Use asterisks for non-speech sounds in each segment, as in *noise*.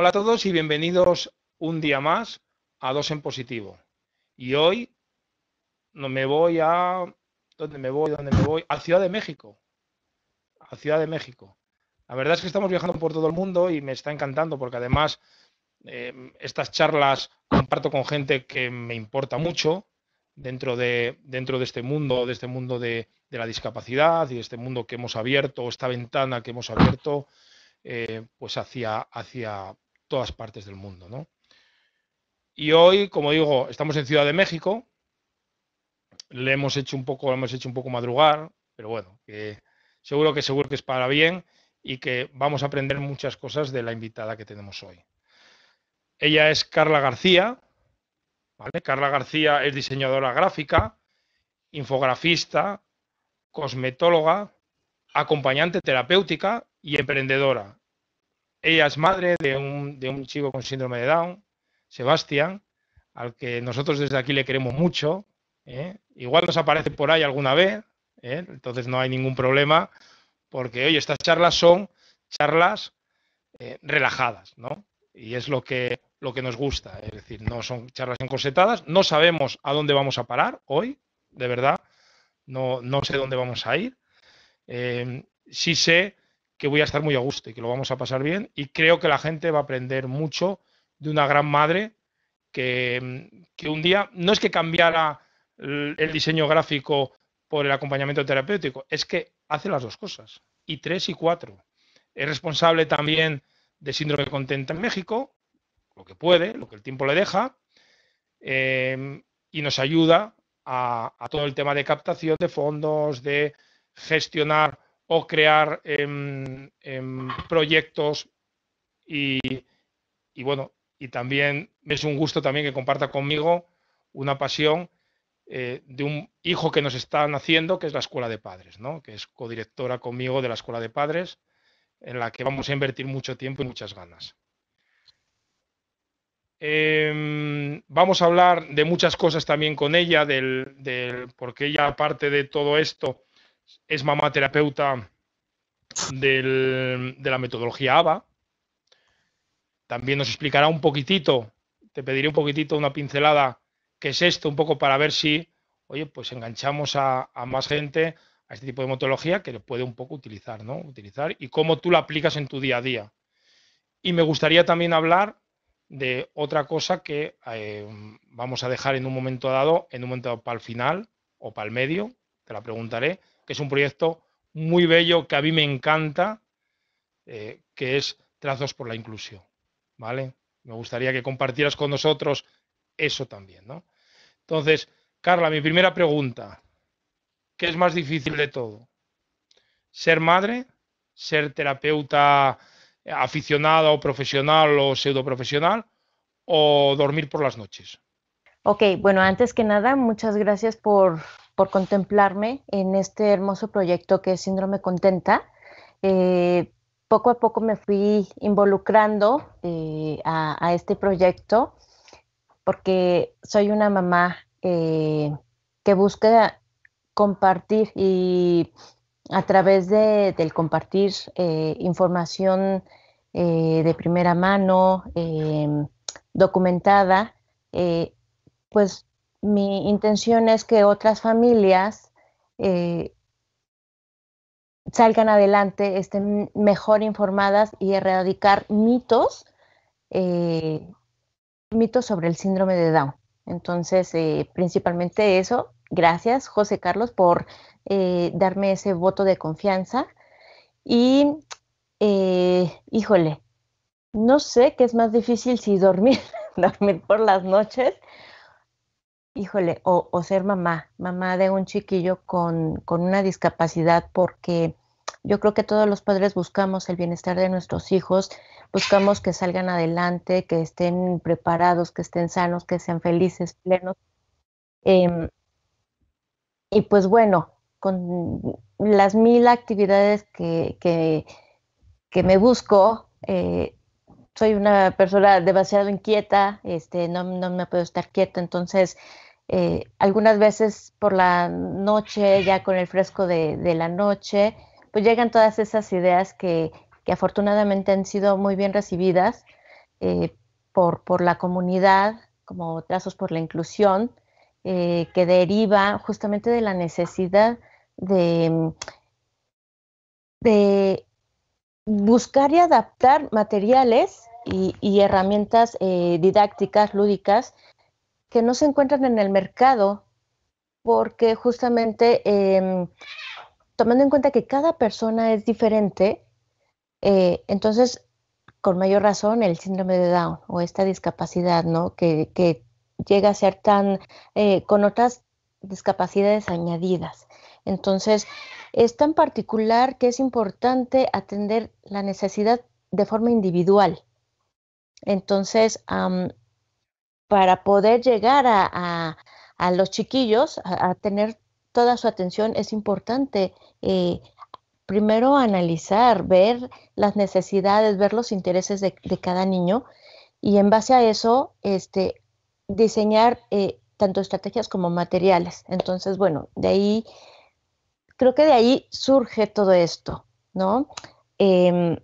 Hola a todos y bienvenidos un día más a Dos en Positivo. Y hoy me voy a... ¿Dónde me voy? ¿Dónde me voy? A Ciudad de México. A Ciudad de México. La verdad es que estamos viajando por todo el mundo y me está encantando porque además eh, estas charlas comparto con gente que me importa mucho dentro de, dentro de este mundo, de este mundo de, la discapacidad y de este mundo que hemos abierto, esta ventana que hemos abierto, eh, pues hacia, hacia, todas partes del mundo. Y hoy, como digo, estamos en Ciudad de México. Le hemos hecho un poco, hemos hecho un poco madrugar, pero bueno, seguro que seguro que es para bien y que vamos a aprender muchas cosas de la invitada que tenemos hoy. Ella es Carla García. ¿vale? Carla García es diseñadora gráfica, infografista, cosmetóloga, acompañante terapéutica y emprendedora. Ella es madre de un, chico con síndrome de Down, Sebastián, al que nosotros desde aquí le queremos mucho. ¿eh? Igual nos aparece por ahí alguna vez, ¿eh? entonces no hay ningún problema, porque hoy estas charlas son charlas eh, relajadas, ¿no? Y es lo que, lo que nos gusta, es decir, no son charlas encorsetadas, no sabemos a dónde vamos a parar hoy, de verdad, no, no sé dónde vamos a ir. sí sé que voy a estar muy a gusto y que lo vamos a pasar bien. Y creo que la gente va a aprender mucho de una gran madre que, mm, un día no es que cambiara el, diseño gráfico por el acompañamiento terapéutico, es que hace las dos cosas, y tres y cuatro. Es responsable también de síndrome de contenta en México, lo que puede, lo que el tiempo le deja, em, y nos ayuda a, a, todo el tema de captación de fondos, de gestionar o crear em, em, proyectos y, bueno, y también es un gusto también que comparta conmigo una pasión eh, de un hijo que nos está naciendo, que es la Escuela de Padres, ¿no? que es codirectora conmigo de la Escuela de Padres, en la que vamos a invertir mucho tiempo y muchas ganas. Em, vamos a hablar de muchas cosas también con ella, del, porque ella, aparte de todo esto, es mamá terapeuta de la metodología ABA. También nos explicará un poquitito, te pediré un poquitito una pincelada, qué es esto, un poco para ver si, oye, pues enganchamos a, más gente a este tipo de metodología que le puede un poco utilizar, ¿no? Utilizar y cómo tú la aplicas en tu día a día. Y me gustaría también hablar de otra cosa que eh, vamos a dejar en un momento dado, en un momento para el final o para el medio, te la preguntaré, es un proyecto muy bello que a mí me encanta, eh, que es Trazos por la Inclusión. ¿Vale? Me gustaría que compartieras con nosotros eso también, ¿no? Entonces, Carla, mi primera pregunta. ¿Qué es más difícil de todo? ¿Ser madre? ¿Ser terapeuta aficionada o profesional o pseudo profesional ¿O dormir por las noches? Ok, bueno, antes que nada, muchas gracias por por contemplarme en este hermoso proyecto que es Síndrome Contenta. Eh, poco a poco me fui involucrando eh, a, este proyecto porque soy una mamá eh, que busca compartir y a través de, del compartir información de primera mano, documentada, pues mi intención es que otras familias eh, salgan adelante, estén mejor informadas y erradicar mitos, eh, mitos sobre el síndrome de Down. Entonces, eh, principalmente eso. Gracias, José Carlos, por darme ese voto de confianza. Y, híjole, no sé qué es más difícil si dormir, *laughs* dormir por las noches híjole, o, ser mamá, mamá de un chiquillo con, una discapacidad, porque yo creo que todos los padres buscamos el bienestar de nuestros hijos, buscamos que salgan adelante, que estén preparados, que estén sanos, que sean felices, plenos. Em, y pues bueno, con las mil actividades que, que, me busco, eh, soy una persona demasiado inquieta, este, no, me puedo estar quieta, entonces eh, algunas veces por la noche, ya con el fresco de, la noche, pues llegan todas esas ideas que, afortunadamente han sido muy bien recibidas eh, por, la comunidad, como Trazos por la Inclusión, eh, que deriva justamente de la necesidad de buscar y adaptar materiales y, y herramientas eh, didácticas, lúdicas, que no se encuentran en el mercado porque justamente em, tomando en cuenta que cada persona es diferente, eh, entonces con mayor razón el síndrome de Down o esta discapacidad, ¿no? Que, llega a ser tan eh, con otras discapacidades añadidas. Entonces, es tan particular que es importante atender la necesidad de forma individual entonces, para poder llegar a, los chiquillos, a, tener toda su atención, es importante eh, primero analizar, ver las necesidades, ver los intereses de, cada niño y en base a eso este, diseñar eh, tanto estrategias como materiales. Entonces, bueno, de ahí, creo que de ahí surge todo esto, ¿no? Em,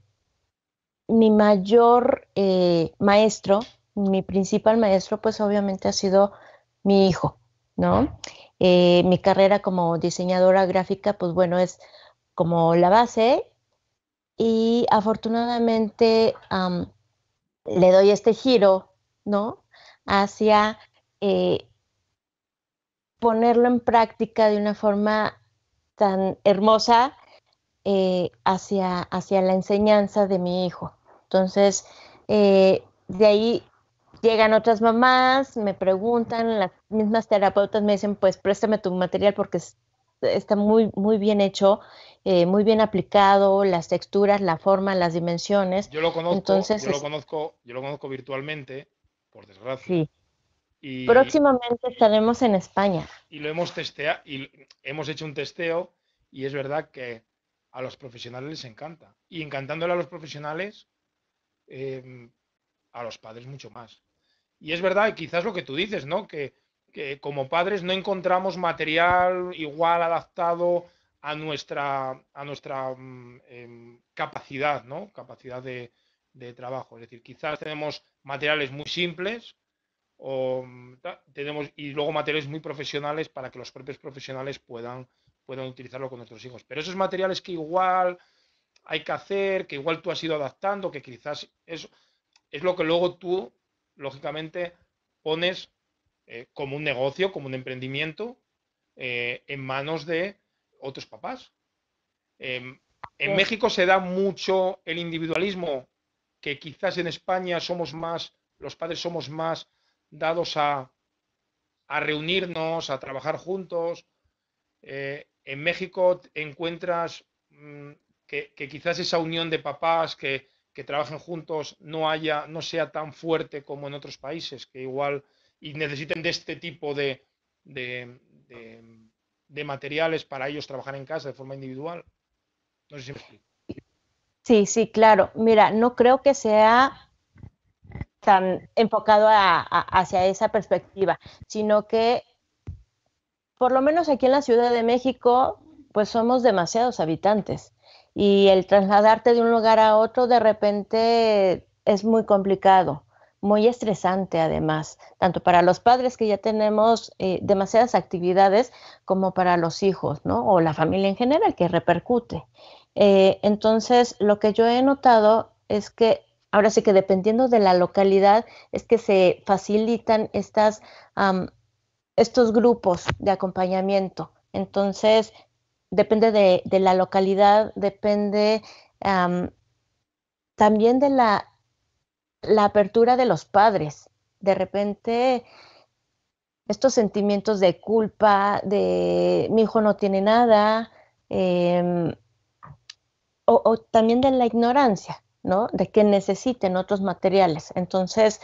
mi mayor eh, maestro, mi principal maestro, pues obviamente ha sido mi hijo, ¿no? Eh, mi carrera como diseñadora gráfica, pues bueno, es como la base y afortunadamente le doy este giro, ¿no? Hacia eh, ponerlo en práctica de una forma tan hermosa eh, hacia, hacia la enseñanza de mi hijo. Entonces, eh, de ahí llegan otras mamás, me preguntan, las mismas terapeutas me dicen, pues préstame tu material porque está muy, muy bien hecho, eh, muy bien aplicado, las texturas, la forma, las dimensiones. Yo lo conozco, yo, lo conozco virtualmente, por desgracia. Próximamente estaremos en España. Y lo hemos testeado, y hemos hecho un testeo, y es verdad que a los profesionales les encanta. Y encantándole a los profesionales, em, a los padres mucho más. Y es verdad, quizás lo que tú dices, ¿no? Que, como padres no encontramos material igual adaptado a nuestra, a nuestra em, capacidad, ¿no? Capacidad de, trabajo. Es decir, quizás tenemos materiales muy simples o mm, tenemos y luego materiales muy profesionales para que los propios profesionales puedan puedan utilizarlo con nuestros hijos. Pero esos materiales que igual hay que hacer, que igual tú has ido adaptando, que quizás es, es lo que luego tú, lógicamente, pones eh, como un negocio, como un emprendimiento, eh, en manos de otros papás. Em, en México se da mucho el individualismo, que quizás en España somos más, los padres somos más dados a, reunirnos, a trabajar juntos. Eh, en México encuentras mm, que, quizás esa unión de papás que, que, trabajen juntos no haya, no sea tan fuerte como en otros países, que igual y necesiten de este tipo de, materiales para ellos trabajar en casa de forma individual. Sí, sí, claro. Mira, no creo que sea tan enfocado hacia esa perspectiva, sino que por lo menos aquí en la Ciudad de México, pues somos demasiados habitantes y el trasladarte de un lugar a otro de repente es muy complicado, muy estresante además, tanto para los padres que ya tenemos eh, demasiadas actividades como para los hijos, ¿no? O la familia en general que repercute. Eh, entonces, lo que yo he notado es que ahora sí que dependiendo de la localidad es que se facilitan estas estos grupos de acompañamiento. Entonces, depende de, la localidad, depende también de la, la apertura de los padres. De repente, estos sentimientos de culpa, de mi hijo no tiene nada, em, o, o, también de la ignorancia, ¿no? De que necesiten otros materiales. Entonces,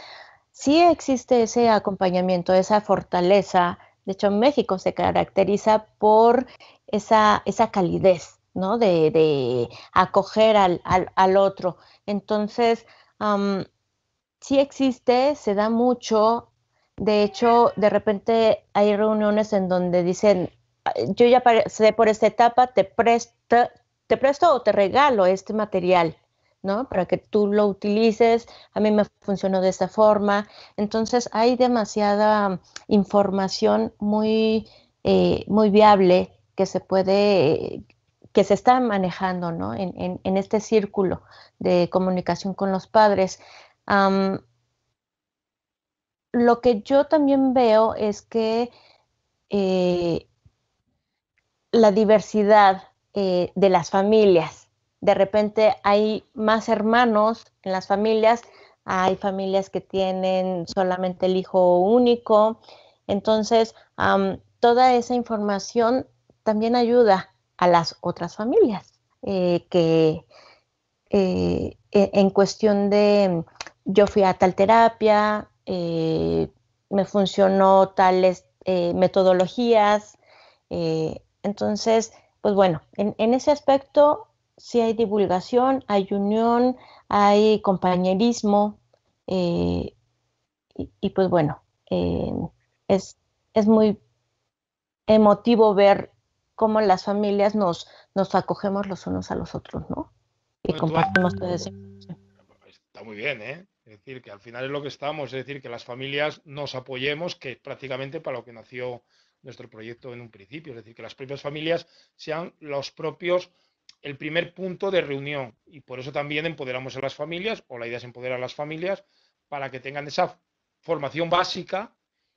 sí existe ese acompañamiento, esa fortaleza. De hecho, México se caracteriza por esa, esa calidez, ¿no? De, acoger al, al, otro. Entonces, sí existe, se da mucho. De hecho, de repente hay reuniones en donde dicen, yo ya sé por esta etapa, te presto, te presto o te regalo este material. Para que tú lo utilices, a mí me funcionó de esta forma. Entonces hay demasiada información muy, eh, muy viable que se puede, que se está manejando, En, este círculo de comunicación con los padres. lo que yo también veo es que eh, la diversidad eh, de las familias de repente hay más hermanos en las familias, hay familias que tienen solamente el hijo único, entonces toda esa información también ayuda a las otras familias eh, que eh, e, en cuestión de yo fui a tal terapia, eh, me funcionó tales metodologías, entonces, pues bueno, en ese aspecto sí hay divulgación, hay unión, hay compañerismo eh, y, pues bueno, eh, es, es, muy emotivo ver cómo las familias nos, nos acogemos los unos a los otros, ¿no? Y compartimos Está muy bien, ¿eh? Es decir, que al final es lo que estamos, es decir, que las familias nos apoyemos, que prácticamente para lo que nació nuestro proyecto en un principio, es decir, que las propias familias sean los propios el primer punto de reunión. Y por eso también empoderamos a las familias, o la idea es empoderar a las familias, para que tengan esa formación básica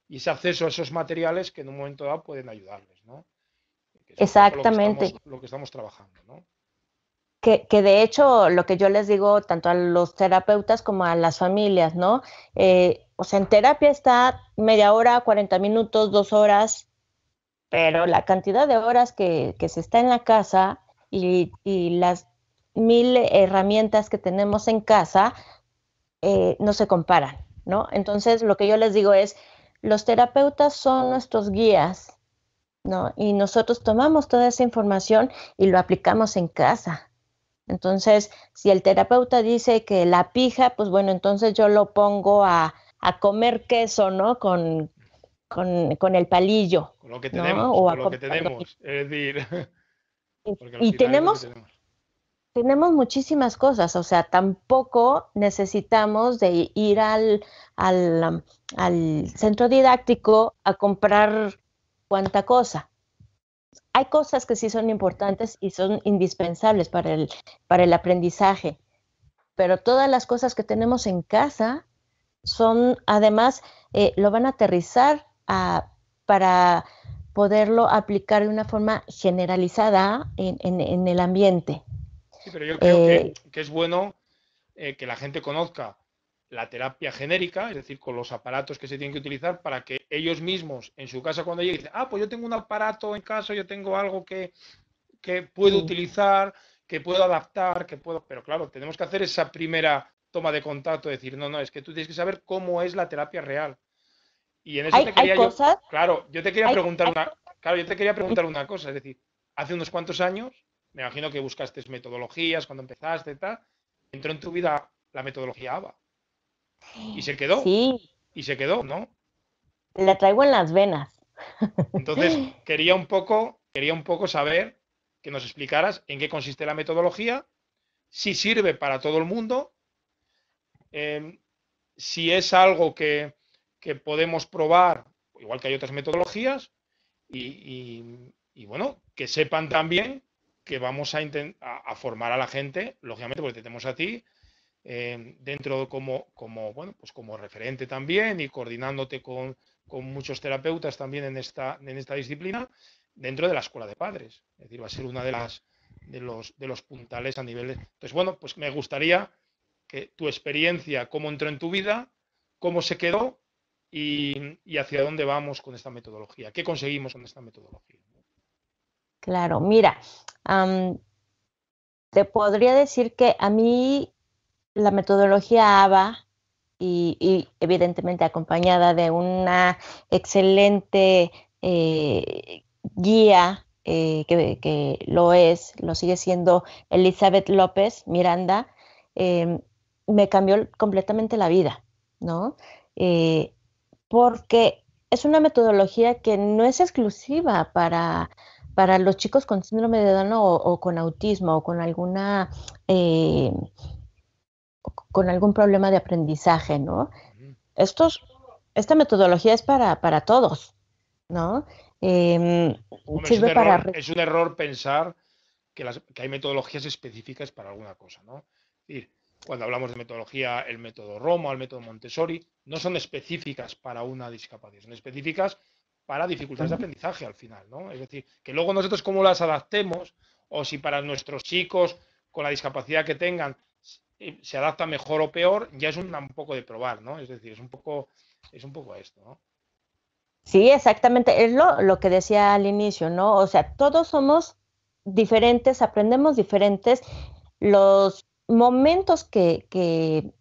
y ese acceso a esos materiales que en un momento dado pueden ayudarles. Exactamente. Lo que, estamos, trabajando. ¿no? Que, de hecho lo que yo les digo tanto a los terapeutas como a las familias, ¿no? Eh, o sea, en terapia está media hora, 40 minutos, dos horas, pero la cantidad de horas que, que se está en la casa y, las mil herramientas que tenemos en casa eh, no se comparan, ¿no? Entonces, lo que yo les digo es, los terapeutas son nuestros guías, ¿no? Y nosotros tomamos toda esa información y lo aplicamos en casa. Entonces, si el terapeuta dice que la pija, pues bueno, entonces yo lo pongo a, comer queso, ¿no? Con, con, el palillo. Con lo que tenemos, con lo que tenemos. Es decir, *laughs* Y tenemos, tenemos, muchísimas cosas, o sea, tampoco necesitamos de ir al, al, centro didáctico a comprar cuánta cosa. Hay cosas que sí son importantes y son indispensables para el, para el aprendizaje, pero todas las cosas que tenemos en casa son, además, eh, lo van a aterrizar para poderlo aplicar de una forma generalizada en, el ambiente. Sí, pero yo creo que, eh, es bueno eh, que la gente conozca la terapia genérica, es decir, con los aparatos que se tienen que utilizar para que ellos mismos en su casa cuando lleguen, dicen, ah, pues yo tengo un aparato en casa, yo tengo algo que, puedo utilizar, que puedo adaptar, que puedo... Pero claro, tenemos que hacer esa primera toma de contacto, decir, no, no, es que tú tienes que saber cómo es la terapia real. Y en eso te quería claro, yo te quería preguntar una, claro, yo te quería preguntar una cosa, es decir, hace unos cuantos años, me imagino que buscaste metodologías cuando empezaste y tal, entró en tu vida la metodología ABA. Y se quedó. Sí. Y se quedó, ¿no? La traigo en las venas. Entonces, *laughs* quería un poco, quería un poco saber que nos explicaras en qué consiste la metodología, si sirve para todo el mundo, em, si es algo que, que podemos probar, igual que hay otras metodologías, y, bueno, que sepan también que vamos a, intentar a, formar a la gente, lógicamente, porque tenemos a ti eh, dentro como, como, bueno, pues como referente también y coordinándote con, muchos terapeutas también en esta, en esta disciplina, dentro de la escuela de padres. Es decir, va a ser una de las de los, de los puntales a nivel. De... Entonces, bueno, pues me gustaría que tu experiencia, cómo entró en tu vida, cómo se quedó y, hacia dónde vamos con esta metodología, qué conseguimos con esta metodología. Claro, mira, te podría decir que a mí la metodología ABA y, evidentemente acompañada de una excelente eh, guía eh, que, lo es, lo sigue siendo Elizabeth López Miranda, eh, me cambió completamente la vida, ¿no? porque es una metodología que no es exclusiva para, los chicos con síndrome de Down o, con autismo o con alguna eh, con algún problema de aprendizaje, ¿no? esta metodología es para, todos, ¿no? Em, es, un error, pensar que, que hay metodologías específicas para alguna cosa, ¿no? cuando hablamos de metodología, el método Roma, el método Montessori, no son específicas para una discapacidad, son específicas para dificultades de aprendizaje al final, ¿no? Es decir, que luego nosotros cómo las adaptemos o si para nuestros chicos con la discapacidad que tengan eh, se adapta mejor o peor, ya es un, poco de probar, ¿no? Es decir, es un poco, es un poco esto, ¿no? Sí, exactamente, es lo, lo que decía al inicio, ¿no? O sea, todos somos diferentes, aprendemos diferentes, los momentos que,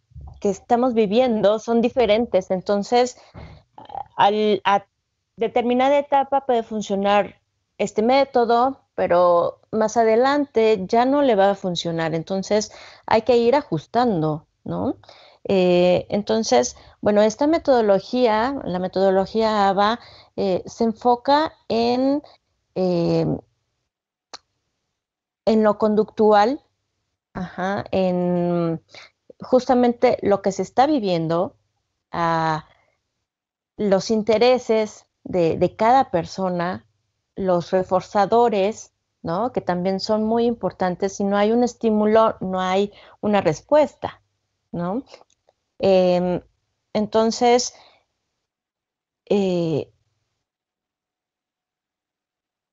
estamos viviendo son diferentes, entonces a determinada etapa puede funcionar este método, pero más adelante ya no le va a funcionar, entonces hay que ir ajustando, ¿no? Eh, entonces, bueno, esta metodología, la metodología ABA, eh, se enfoca en, eh, en lo conductual, Ajá, en justamente lo que se está viviendo, ah, los intereses de, cada persona, los reforzadores, ¿no? Que también son muy importantes. Si no hay un estímulo, no hay una respuesta, ¿no? Em, entonces, eh,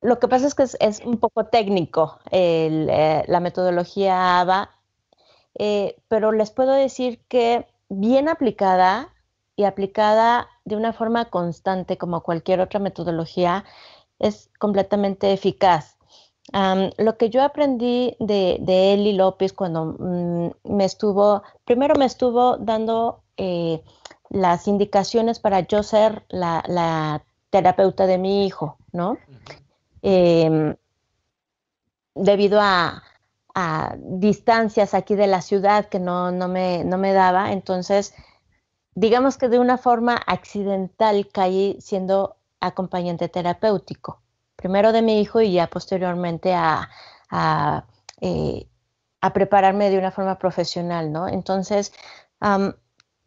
lo que pasa es que es, un poco técnico eh, la metodología ABA, eh, pero les puedo decir que bien aplicada y aplicada de una forma constante como cualquier otra metodología es completamente eficaz. lo que yo aprendí de, de Eli López cuando mm, me estuvo, primero me estuvo dando eh, las indicaciones para yo ser la, terapeuta de mi hijo, ¿no? Em, debido a, distancias aquí de la ciudad que no, no, me, daba. Entonces, digamos que de una forma accidental caí siendo acompañante terapéutico, primero de mi hijo y ya posteriormente a, eh, prepararme de una forma profesional, ¿no? Entonces,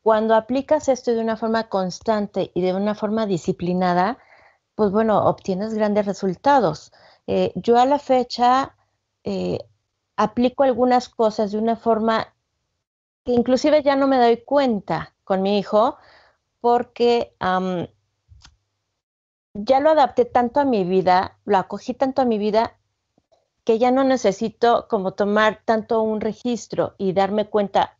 cuando aplicas esto de una forma constante y de una forma disciplinada, pues bueno, obtienes grandes resultados. Eh, yo a la fecha eh, aplico algunas cosas de una forma que inclusive ya no me doy cuenta con mi hijo porque ya lo adapté tanto a mi vida, lo acogí tanto a mi vida que ya no necesito como tomar tanto un registro y darme cuenta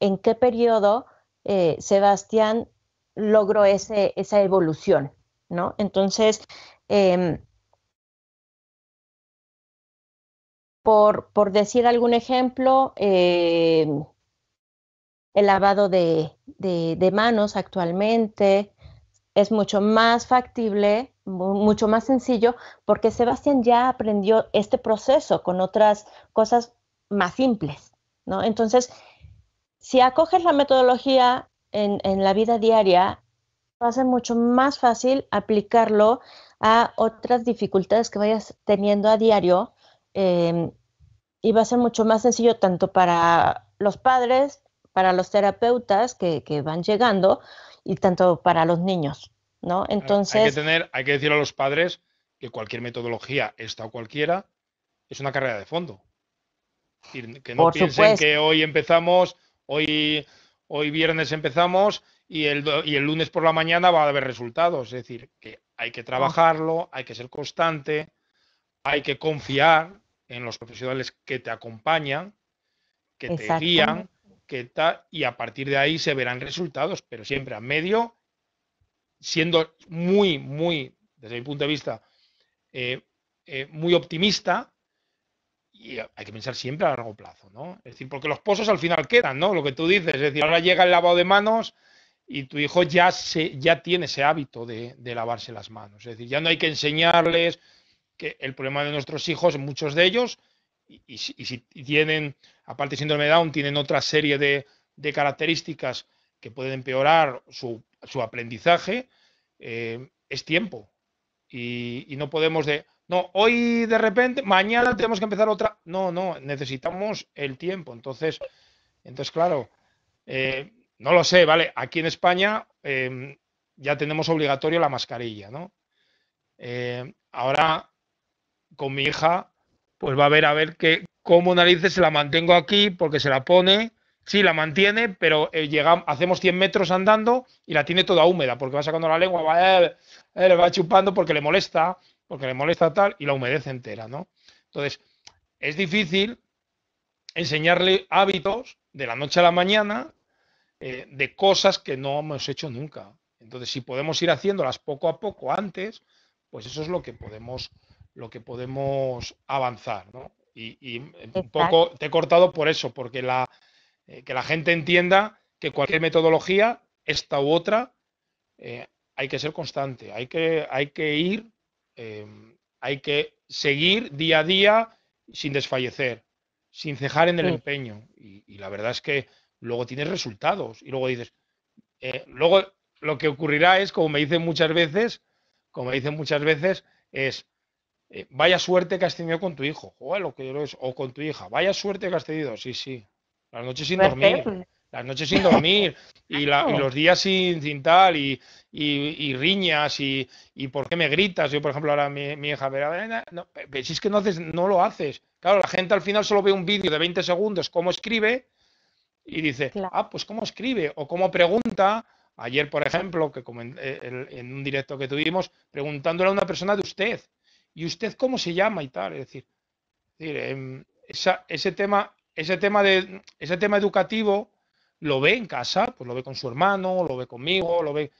en qué periodo eh, Sebastián logró ese, esa evolución. ¿no? Entonces, em, por, decir algún ejemplo, em, el lavado de, manos actualmente es mucho más factible, mucho más sencillo, porque Sebastián ya aprendió este proceso con otras cosas más simples, ¿no? Entonces, si acoges la metodología en la vida diaria, va a ser mucho más fácil aplicarlo a otras dificultades que vayas teniendo a diario em, y va a ser mucho más sencillo tanto para los padres, para los terapeutas que, van llegando y tanto para los niños, ¿no? Entonces... Hay que, tener, hay que decir a los padres que cualquier metodología, esta o cualquiera, es una carrera de fondo. que no piensen que hoy empezamos, hoy, hoy viernes empezamos y el, y el lunes por la mañana va a haber resultados. Es decir, que hay que ah. trabajarlo, hay que ser constante, hay que confiar en los profesionales que te acompañan, que te guían, que está y a partir de ahí se verán resultados, pero siempre a medio, siendo muy, muy, desde mi punto de vista, eh, eh, muy optimista, y hay que pensar siempre a largo plazo, ¿no? Es decir, porque los pozos al final quedan, ¿no? Lo que tú dices, es decir, ahora llega el lavado de manos, y tu hijo ya, se, ya tiene ese hábito de, lavarse las manos. Es decir, ya no hay que enseñarles que el problema de nuestros hijos, muchos de ellos, y, si, tienen, aparte de síndrome Down, tienen otra serie de, características que pueden empeorar su, aprendizaje, eh, es tiempo. Y, no podemos de, no, hoy de repente, mañana tenemos que empezar otra. No, no, necesitamos el tiempo. Entonces, entonces claro, eh, no lo sé, ¿vale? Aquí en España em, ya tenemos obligatorio la mascarilla, ¿no? Eh, ahora, con mi hija, pues va a ver a ver que, cómo narices se la mantengo aquí, porque se la pone, sí, la mantiene, pero eh, hacemos 100 metros andando y la tiene toda húmeda, porque va sacando la lengua, va, eh, le va chupando porque le molesta, porque le molesta tal, y la humedece entera, ¿no? Entonces, es difícil enseñarle hábitos de la noche a la mañana eh, de cosas que no hemos hecho nunca. Entonces, si podemos ir haciéndolas poco a poco antes, pues eso es lo que podemos, lo que podemos avanzar. Y, un poco te he cortado por eso, porque la, eh, que la gente entienda que cualquier metodología, esta u otra, eh, hay que ser constante, hay que, hay que ir, em, hay que seguir día a día sin desfallecer, sin cejar en el empeño. y, la verdad es que luego tienes resultados y luego dices, eh, luego lo que ocurrirá es, como me dicen muchas veces, como me dicen muchas veces, es, eh, vaya suerte que has tenido con tu hijo, o, lo que o con tu hija, vaya suerte que has tenido, sí, sí, las noches sin dormir, las noches sin dormir, y, los días sin, sin tal, y, riñas, y, y por qué me gritas, yo por ejemplo ahora mi, hija, pero, si es que no, haces, no lo haces, claro, la gente al final solo ve un vídeo de 20 segundos, cómo escribe, y dice, ah, pues cómo escribe o cómo pregunta. Ayer, por ejemplo, que eh, en, un directo que tuvimos, preguntándole a una persona de usted, ¿y usted cómo se llama y tal? Es decir, em, ese, tema, ese, tema de, ese tema educativo lo ve en casa, pues lo ve con su hermano, lo ve conmigo, lo ve...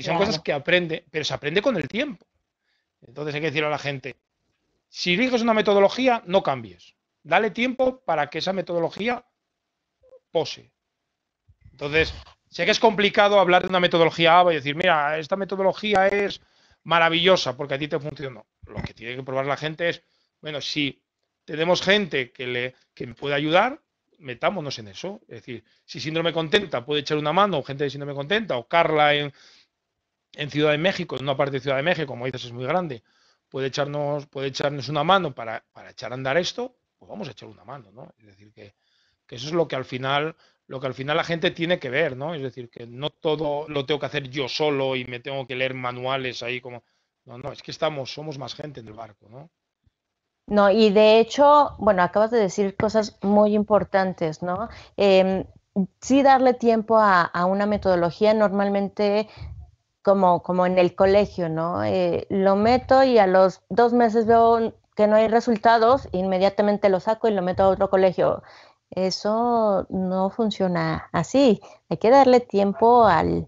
son cosas que aprende, pero se aprende con el tiempo. Entonces hay que decirle a la gente, si eliges una metodología, no cambies. Dale tiempo para que esa metodología POSE. Entonces, sé que es complicado hablar de una metodología ABA y decir, mira, esta metodología es maravillosa porque a ti te funcionó. Lo que tiene que probar la gente es, bueno, si tenemos gente que, le, me puede ayudar, metámonos en eso. Es decir, si Síndrome Contenta puede echar una mano, o gente de Síndrome Contenta, o Carla en, Ciudad de México, en una parte de Ciudad de México, como dices, es muy grande, puede echarnos, puede echarnos una mano para, para echar a andar esto, pues vamos a echar una mano, ¿no? Es decir, que, que eso es lo que al final lo que al final la gente tiene que ver, ¿no? Es decir, que no todo lo tengo que hacer yo solo y me tengo que leer manuales ahí como no, no, es que estamos somos más gente en el barco, ¿no? No, y de hecho, bueno, acabas de decir cosas muy importantes, ¿no? Em, sí darle tiempo a, a una metodología normalmente como, como, en el colegio, ¿no? Eh, lo meto y a los dos meses veo que no hay resultados, inmediatamente lo saco y lo meto a otro colegio. Eso no funciona así. Hay que darle tiempo al,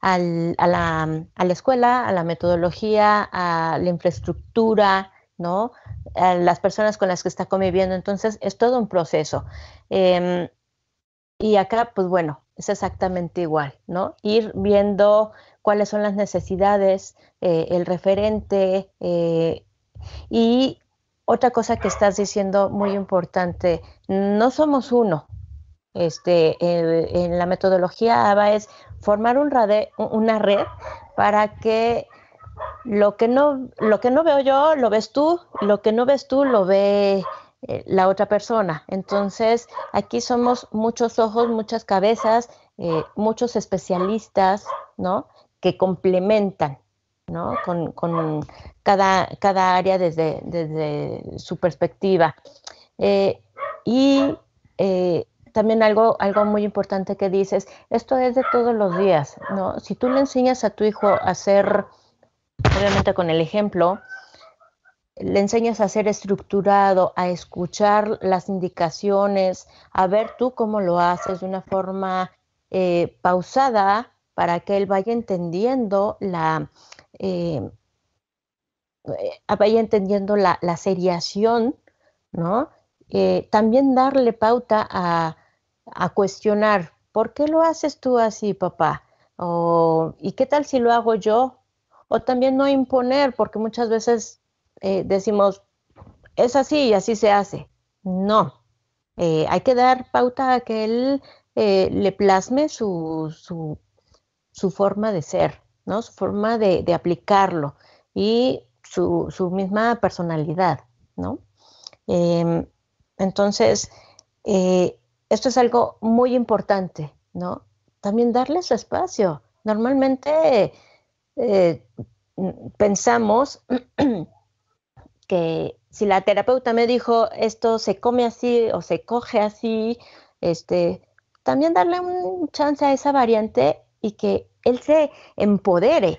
al, a, la, a, la, escuela, a la metodología, a la infraestructura, ¿no? A las personas con las que está conviviendo. Entonces, es todo un proceso. Em, y acá, pues bueno, es exactamente igual, ¿no? Ir viendo cuáles son las necesidades, eh, el referente eh, y otra cosa que estás diciendo muy importante, no somos uno. Este, en, la metodología ABA es formar una red para que lo que, no, lo que no veo yo lo ves tú, lo que no ves tú lo ve eh, la otra persona. Entonces, aquí somos muchos ojos, muchas cabezas, eh, muchos especialistas, ¿no? Que complementan. Con, cada, área desde, su perspectiva. Eh, y eh, también algo, algo muy importante que dices, esto es de todos los días, Si tú le enseñas a tu hijo a ser, realmente con el ejemplo, le enseñas a ser estructurado, a escuchar las indicaciones, a ver tú cómo lo haces de una forma eh, pausada para que él vaya entendiendo la, eh, vaya entendiendo la, seriación, ¿no? Eh, también darle pauta a, cuestionar, ¿por qué lo haces tú así, papá? O, ¿y qué tal si lo hago yo? O también no imponer, porque muchas veces eh, decimos, es así y así se hace. No, hay que dar pauta a que él le plasme su forma de ser, su forma de, aplicarlo y su, misma personalidad. ¿no? Em, entonces, eh, esto es algo muy importante, ¿no? También su espacio. Normalmente eh, pensamos *clears throat* que si la terapeuta me dijo esto se come así o se coge así, este, también darle un chance a esa variante y que él se empodere.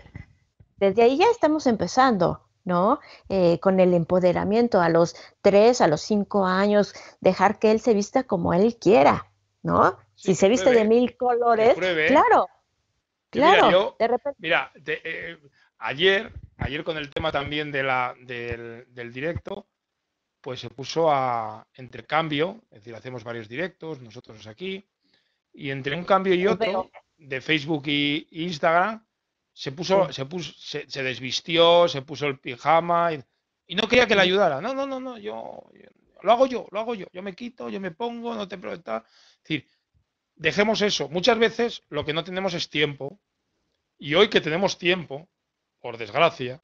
Desde ahí ya estamos empezando, ¿no? Eh, con el empoderamiento a los tres, a los cinco años, dejar que él se vista como él quiera, ¿no? si se viste de mil colores, claro, claro. Mira, de repente... mira eh, ayer, ayer con el tema también de la, del, del directo, pues se puso a intercambio, es decir, hacemos varios directos, nosotros aquí, y entre un cambio y otro, de Facebook e Instagram, se puso, se, puso se, desvistió, se puso el pijama y, no quería que le ayudara. No, no, no, no, yo, lo hago yo, lo hago yo, yo me quito, yo me pongo, no te preocupes. decir, dejemos eso. Muchas veces lo que no tenemos es tiempo y hoy que tenemos tiempo, por desgracia,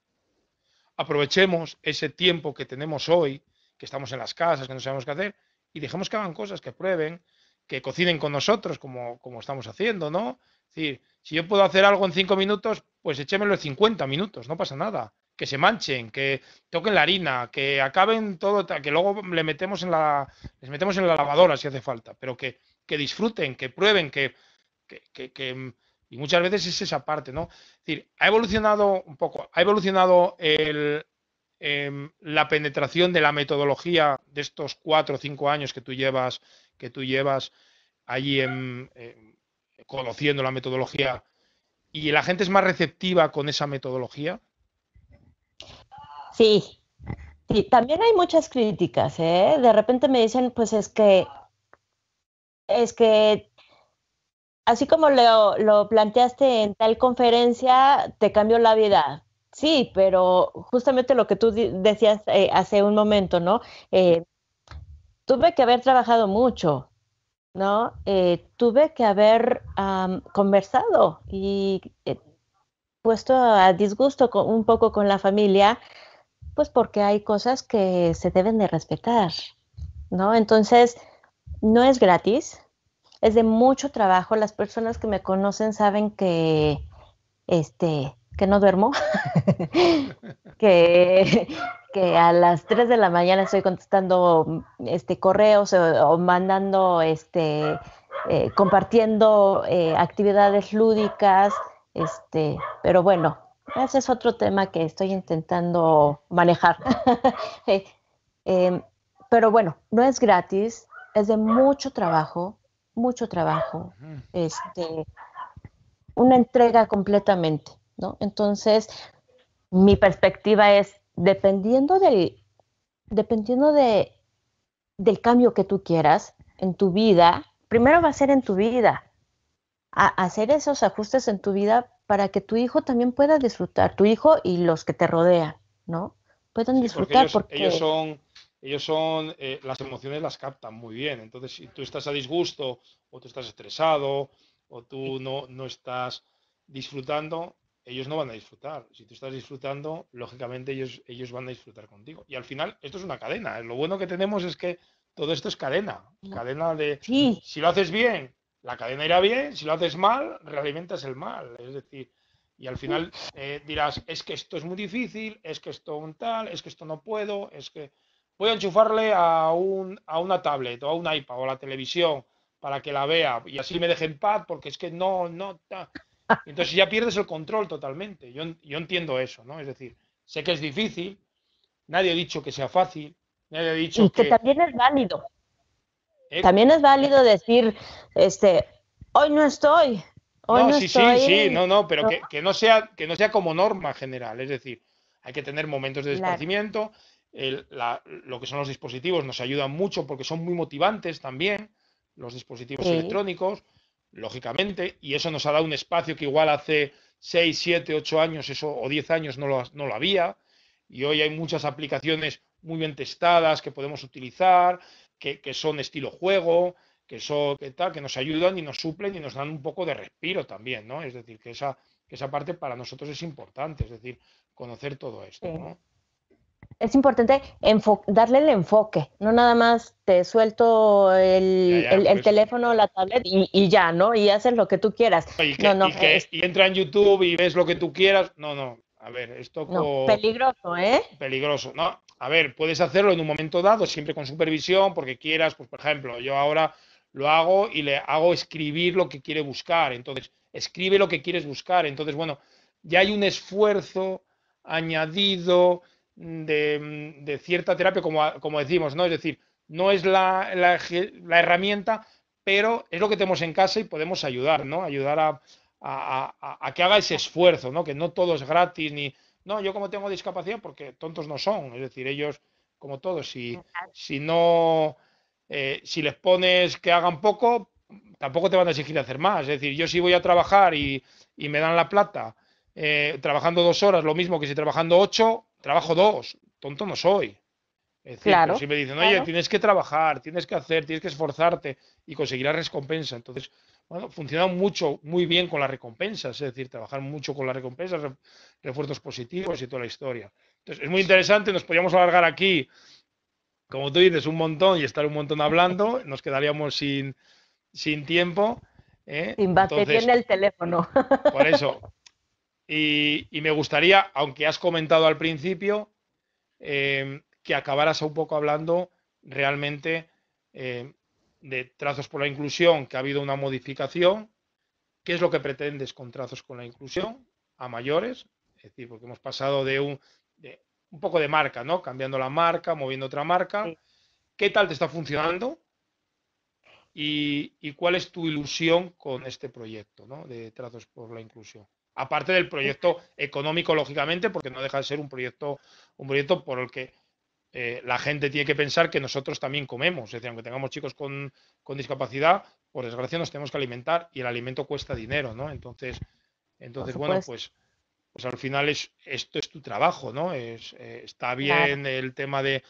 aprovechemos ese tiempo que tenemos hoy, que estamos en las casas, que no sabemos qué hacer, y dejemos que hagan cosas, que prueben, que cocinen con nosotros, como, como estamos haciendo, ¿no? Es decir, si yo puedo hacer algo en cinco minutos, pues échemelo en 50 minutos, no pasa nada. Que se manchen, que toquen la harina, que acaben todo, que luego le metemos en la, les metemos en la lavadora si hace falta, pero que, disfruten, que prueben, que, Y muchas veces es esa parte, ¿no? Es decir, ha evolucionado un poco, ha evolucionado em, la penetración de la metodología de estos cuatro o cinco años que tú llevas que tú llevas allí en, conociendo la metodología y la gente es más receptiva con esa metodología? Sí. También hay muchas críticas, ¿eh? De repente me dicen, pues es que, es que, así como lo, lo planteaste en tal conferencia, te cambió la vida. Sí, pero justamente lo que tú decías eh, hace un momento, ¿no? Eh, tuve que haber trabajado mucho, ¿no? Eh, tuve que haber conversado y eh, puesto a disgusto un poco con la familia, pues porque hay cosas que se deben de respetar, ¿no? Entonces, no es gratis, es de mucho trabajo. Las personas que me conocen saben que este, que no duermo, *laughs* que, que, a las 3 de la mañana estoy contestando este, correos o, mandando, este, eh, compartiendo eh, actividades lúdicas, este, pero bueno, ese es otro tema que estoy intentando manejar. *laughs* Eh, em, pero bueno, no es gratis, es de mucho trabajo, mucho trabajo, este, una entrega completamente. ¿no? Entonces, mi perspectiva es, dependiendo del, dependiendo de, del cambio que tú quieras en tu vida, primero va a ser en tu vida, hacer esos ajustes en tu vida para que tu hijo también pueda disfrutar, tu hijo y los que te rodean, ¿no? Puedan disfrutar porque ellos, son, ellos son eh, las emociones las captan muy bien, entonces si tú estás a disgusto o tú estás estresado o tú no, no estás disfrutando, ellos no van a disfrutar. Si tú estás disfrutando, lógicamente ellos, ellos van a disfrutar contigo. Y al final, esto es una cadena. Lo bueno que tenemos es que todo esto es cadena. Cadena de... Si lo haces bien, la cadena irá bien. Si lo haces mal, realimentas el mal. Es decir, y al final eh, dirás, es que esto es muy difícil, es que esto un tal, es que esto no puedo, es que voy a enchufarle a, un, a una tablet o a un iPad o a la televisión para que la vea y así me deje en paz porque es que no, no... Entonces ya pierdes el control totalmente. Yo, yo entiendo eso, ¿no? Es decir, sé que es difícil, nadie ha dicho que sea fácil, nadie ha dicho y que... también es válido. Eh, también es válido eh, decir, este, hoy no estoy. Hoy no, sí, sí, sí, no, no, pero Que, no sea, que no sea como norma general. Es decir, hay que tener momentos de desplazamiento. lo que son los dispositivos nos ayudan mucho porque son muy motivantes también, los dispositivos electrónicos lógicamente, y eso nos ha dado un espacio que igual hace 6, 7, 8 años eso, o 10 años no lo, no lo había, y hoy hay muchas aplicaciones muy bien testadas que podemos utilizar, que, son estilo juego, que son tal, que nos ayudan y nos suplen y nos dan un poco de respiro también, ¿no? Es decir, que esa, esa parte para nosotros es importante, es decir, conocer todo esto, ¿no? es importante darle el enfoque, no nada más te suelto el, teléfono, la tablet y, ya, ¿no? Y haces lo que tú quieras. Y, no, no, y, entra en YouTube y ves lo que tú quieras. No, no. A ver, esto peligroso, ¿eh? Peligroso. No, a ver, puedes hacerlo en un momento dado, siempre con supervisión, porque quieras, pues por ejemplo, yo ahora lo hago y le hago escribir lo que quiere buscar. Entonces, escribe lo que quieres buscar. Entonces, bueno, ya hay un esfuerzo añadido de, cierta terapia, como, como, decimos, ¿no? Es decir, no es la, la, herramienta, pero es lo que tenemos en casa y podemos ayudar, ¿no? Ayudar a, a, que haga ese esfuerzo, ¿no? Que no todo es gratis ni... No, yo como tengo discapacidad, porque tontos no son, es decir, ellos, como todos, si, si no... Eh, si les pones que hagan poco, tampoco te van a exigir hacer más. Es decir, yo si voy a trabajar y, y me dan la plata eh, trabajando dos horas, lo mismo que si trabajando ocho, trabajo dos, tonto no soy. claro, si me dicen, oye, tienes que trabajar, tienes que hacer, tienes que esforzarte y conseguirás recompensa. Entonces, bueno, funciona mucho, muy bien con las recompensas, es decir, trabajar mucho con las recompensas, refuerzos positivos y toda la historia. Entonces, es muy interesante, nos podríamos alargar aquí, como tú dices, un montón y estar un montón hablando, nos quedaríamos sin, tiempo. ¿eh? Sin en el teléfono. Por eso, y, me gustaría, aunque has comentado al principio, em, que acabaras un poco hablando realmente em, de trazos por la inclusión, que ha habido una modificación. ¿Qué es lo que pretendes con trazos con la inclusión a mayores? Es decir, porque hemos pasado de un, poco de marca, ¿no? Cambiando la marca, moviendo otra marca. ¿Qué tal te está funcionando? Y, y, cuál es tu ilusión con este proyecto ¿no? de Trazos por la Inclusión. Aparte del proyecto económico, lógicamente, porque no deja de ser un proyecto, un proyecto por el que eh, la gente tiene que pensar que nosotros también comemos. Es decir, aunque tengamos chicos con, discapacidad, por desgracia nos tenemos que alimentar y el alimento cuesta dinero, ¿no? Entonces, entonces bueno, pues, pues al final es, esto es tu trabajo, ¿no? Es, eh, está bien el tema de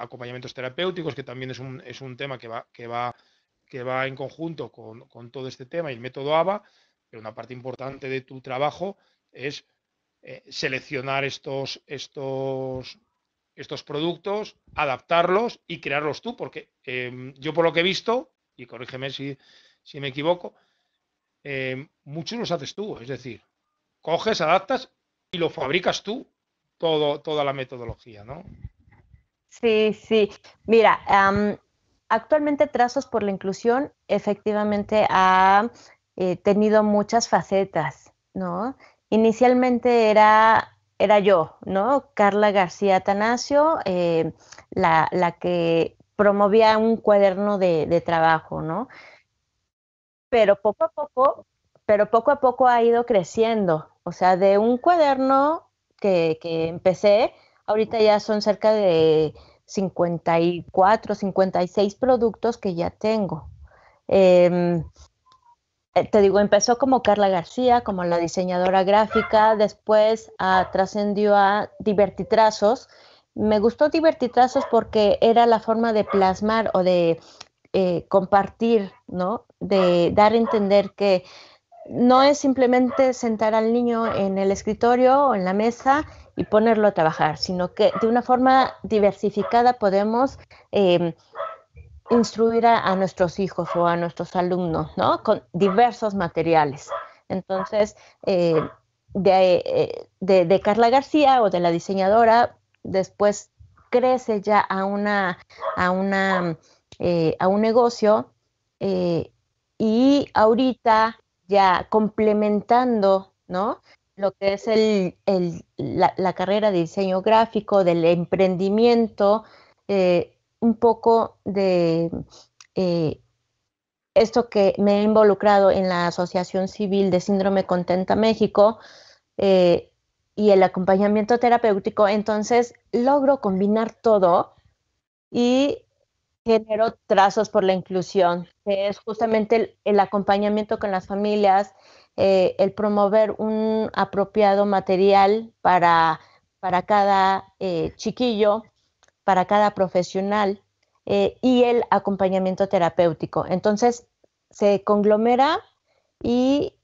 acompañamientos terapéuticos, que también es un, es un tema que va, que va, que va en conjunto con, con todo este tema y el método ABA, una parte importante de tu trabajo es eh, seleccionar estos, estos, estos productos, adaptarlos y crearlos tú, porque em, yo por lo que he visto, y corrígeme si, si me equivoco, em, muchos los haces tú, es decir, coges, adaptas y lo fabricas tú, todo, toda la metodología, ¿no? Sí, sí. Mira, actualmente Trazos por la Inclusión efectivamente ha eh, tenido muchas facetas, ¿no? Inicialmente era, era yo, ¿no? Carla García Atanasio, eh, la, que promovía un cuaderno de, trabajo, ¿no? Pero poco a poco, pero poco a poco ha ido creciendo. O sea, de un cuaderno que, empecé, ahorita ya son cerca de 54, 56 productos que ya tengo. Em, eh, te digo, empezó como Carla García, como la diseñadora gráfica, después ah, trascendió a Divertitrazos. Me gustó Divertitrazos porque era la forma de plasmar o de eh, compartir, ¿no? De dar a entender que no es simplemente sentar al niño en el escritorio o en la mesa y ponerlo a trabajar, sino que de una forma diversificada podemos... Em, instruir a, nuestros hijos o a nuestros alumnos, ¿no? Con diversos materiales. Entonces, eh, eh, de, de, Carla García o de la diseñadora, después crece ya a una, a una, eh, a un negocio y ahorita ya complementando, ¿no? Lo que es el, la, carrera de diseño gráfico, del emprendimiento, eh, un poco de eh, esto que me he involucrado en la Asociación Civil de Síndrome Contenta México eh, y el acompañamiento terapéutico, entonces logro combinar todo y genero trazos por la inclusión, que es justamente el, acompañamiento con las familias, eh, el promover un apropiado material para, cada chiquillo, para cada profesional eh, y el acompañamiento terapéutico. Entonces, se conglomera y,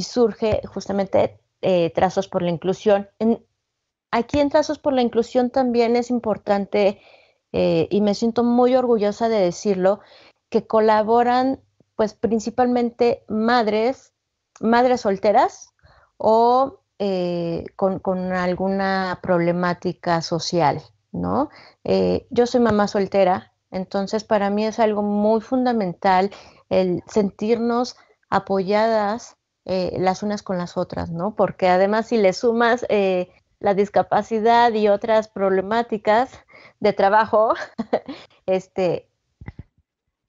surge justamente eh, Trazos por la Inclusión. aquí en Trazos por la Inclusión también es importante, eh, y me siento muy orgullosa de decirlo, que colaboran pues principalmente madres, madres solteras o con, alguna problemática social. ¿no? Eh, yo soy mamá soltera, entonces para mí es algo muy fundamental el sentirnos apoyadas eh, las unas con las otras, ¿no? Porque además si le sumas eh, la discapacidad y otras problemáticas de trabajo, *laughs* este,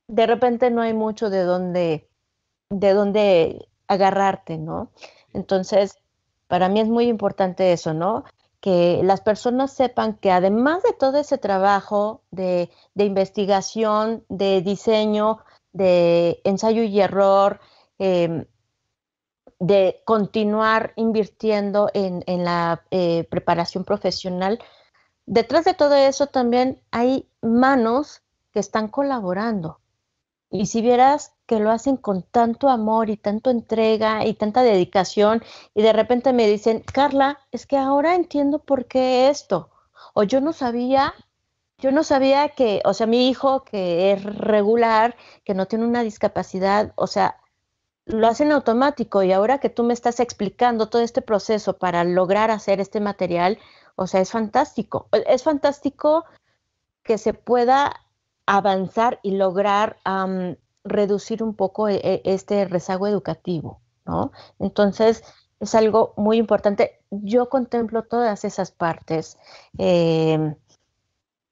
de repente no hay mucho de dónde, de dónde agarrarte, ¿no? Entonces, para mí es muy importante eso, ¿no? que las personas sepan que además de todo ese trabajo de, investigación, de diseño, de ensayo y error, em, de continuar invirtiendo en, la eh, preparación profesional, detrás de todo eso también hay manos que están colaborando. Y si vieras que lo hacen con tanto amor y tanto entrega y tanta dedicación y de repente me dicen, Carla, es que ahora entiendo por qué esto. O yo no sabía, yo no sabía que, o sea, mi hijo que es regular, que no tiene una discapacidad, o sea, lo hacen automático y ahora que tú me estás explicando todo este proceso para lograr hacer este material, o sea, es fantástico. Es fantástico que se pueda avanzar y lograr reducir un poco e, e, este rezago educativo, ¿no? Entonces, es algo muy importante. Yo contemplo todas esas partes, em,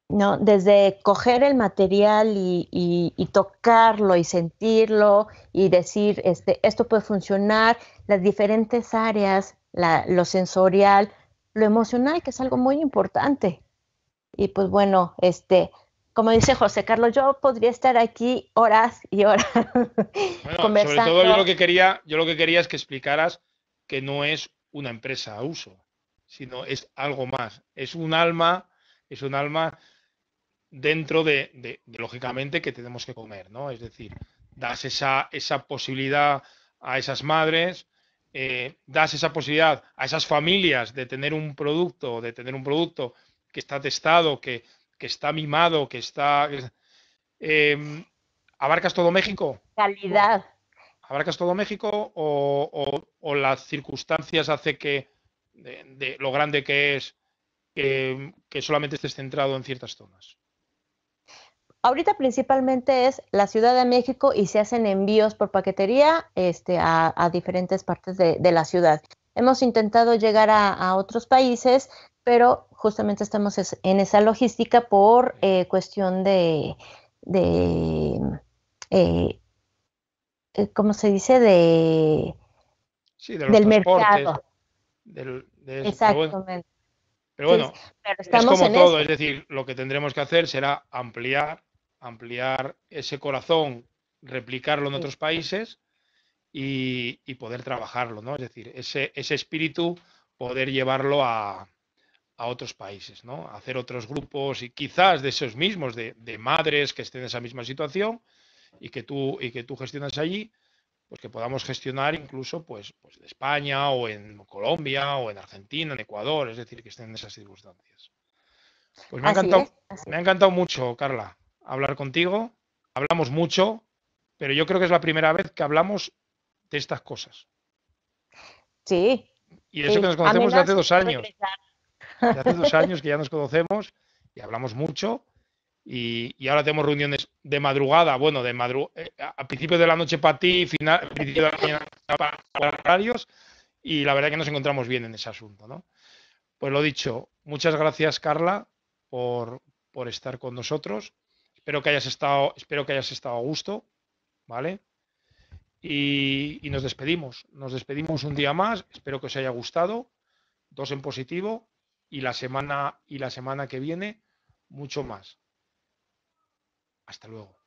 ¿no? Desde coger el material y, tocarlo y sentirlo y decir, este, esto puede funcionar, las diferentes áreas, lo sensorial, lo emocional, que es algo muy importante. Y pues bueno, este, como dice José Carlos, yo podría estar aquí horas y horas *laughs* conversando. Sobre todo yo lo que quería, yo lo que es que explicaras que no es una empresa a uso, sino es algo más. Es un alma, es un alma dentro de, lógicamente que tenemos que comer, ¿no? Es decir, das esa, esa posibilidad a esas madres, eh, das esa posibilidad a esas familias de tener un producto, de tener un producto que está testado, que que está mimado, que está... Em, ¿Abarcas todo México? Calidad. ¿Abarcas todo México o, las circunstancias hace que, de, lo grande que es, que, solamente estés centrado en ciertas zonas? Ahorita principalmente es la Ciudad de México y se hacen envíos por paquetería este, a, diferentes partes de, la ciudad. Hemos intentado llegar a, a otros países, pero justamente estamos en esa logística por eh, cuestión de, de eh, eh, ¿cómo se dice? De, del mercado. Exactamente. Pero bueno, es como todo, es decir, lo que tendremos que hacer será ampliar, ampliar ese corazón, replicarlo en otros países y, y, poder trabajarlo, ¿no? Es decir, ese, ese espíritu poder llevarlo a, a otros países, ¿no? hacer otros grupos y quizás de esos mismos, de, de, madres que estén en esa misma situación y que tú, y que tú gestionas allí, pues que podamos gestionar incluso pues, pues en España o en Colombia o en Argentina, en Ecuador, es decir, que estén en esas circunstancias. Pues me ha, encantado, me ha encantado mucho, Carla, hablar contigo. Hablamos mucho, pero yo creo que es la primera vez que hablamos de estas cosas. Sí. Y eso que nos conocemos desde hace dos años. *laughs* hace dos años que ya nos conocemos y hablamos mucho. Y, ahora tenemos reuniones de madrugada, bueno, de madru eh, a principios de la noche para ti, final, a principio de la mañana para, para horarios, y la verdad es que nos encontramos bien en ese asunto, ¿no? Pues lo dicho, muchas gracias, Carla, por, por estar con nosotros. Espero que hayas estado, espero que hayas estado a gusto, ¿vale? Y, y, nos despedimos. Nos despedimos un día más. Espero que os haya gustado. Dos en positivo y la semana y la semana que viene mucho más. Hasta luego.